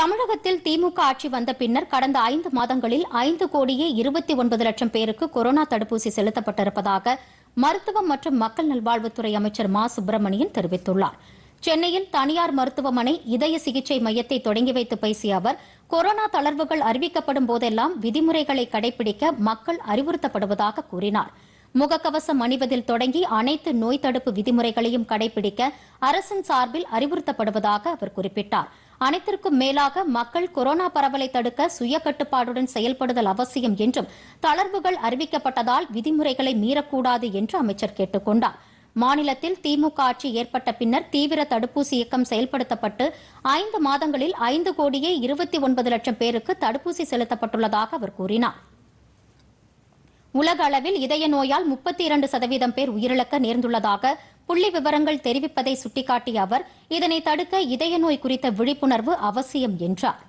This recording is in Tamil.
தமிழகத்தில் திமுக ஆட்சி வந்த பின்னர் கடந்த ஐந்து மாதங்களில் ஐந்து கோடியே இருபத்தி ஒன்பது லட்சம் பேருக்கு கொரோனா தடுப்பூசி செலுத்தப்பட்டிருப்பதாக மருத்துவம் மற்றும் மக்கள் நல்வாழ்வுத்துறை அமைச்சர் மா சுப்பிரமணியன் தெரிவித்துள்ளார் சென்னையில் தனியார் மருத்துவமனை இதய சிகிச்சை மையத்தை தொடங்கி வைத்து பேசிய அவர் கொரோனா தளர்வுகள் அறிவிக்கப்படும் போதெல்லாம் விதிமுறைகளை கடைபிடிக்க மக்கள் அறிவுறுத்தப்படுவதாக கூறினார் முகக்கவசம் அணிவதில் தொடங்கி அனைத்து நோய் தடுப்பு விதிமுறைகளையும் கடைபிடிக்க அரசின் சார்பில் அறிவுறுத்தப்படுவதாக அவர் குறிப்பிட்டாா் அனைத்திற்கும் மேலாக மக்கள் கொரோனா பரவலை தடுக்க சுய கட்டுப்பாடுடன் செயல்படுதல் அவசியம் என்றும் தளர்வுகள் அறிவிக்கப்பட்டதால் விதிமுறைகளை மீறக்கூடாது என்று அமைச்சர் கேட்டுக் கொண்டார் மாநிலத்தில் திமுக ஆட்சி ஏற்பட்ட பின்னர் தீவிர தடுப்பூசி இயக்கம் செயல்படுத்தப்பட்டு ஐந்து மாதங்களில் ஐந்து கோடியே இருபத்தி ஒன்பது லட்சம் பேருக்கு தடுப்பூசி செலுத்தப்பட்டுள்ளதாக அவர் கூறினார் உலக அளவில் இதய நோயால் முப்பத்தி இரண்டு சதவீதம் பேர் உயிரிழக்க நேர்ந்துள்ளதாக புள்ளி விவரங்கள் தெரிவிப்பதை சுட்டிக்காட்டிய அவர் இதனை தடுக்க இதய நோய் குறித்த விழிப்புணர்வு அவசியம் என்றார்